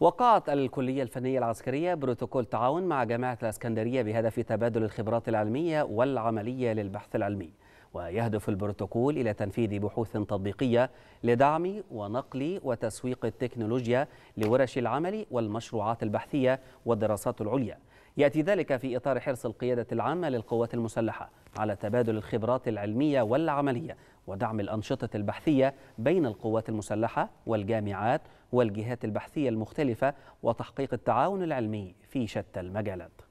وقعت الكلية الفنية العسكرية بروتوكول تعاون مع جامعة الإسكندرية بهدف تبادل الخبرات العلمية والعملية للبحث العلمي ويهدف البروتوكول إلى تنفيذ بحوث تطبيقية لدعم ونقل وتسويق التكنولوجيا لورش العمل والمشروعات البحثية والدراسات العليا يأتي ذلك في إطار حرص القيادة العامة للقوات المسلحة على تبادل الخبرات العلمية والعملية ودعم الأنشطة البحثية بين القوات المسلحة والجامعات والجهات البحثية المختلفة وتحقيق التعاون العلمي في شتى المجالات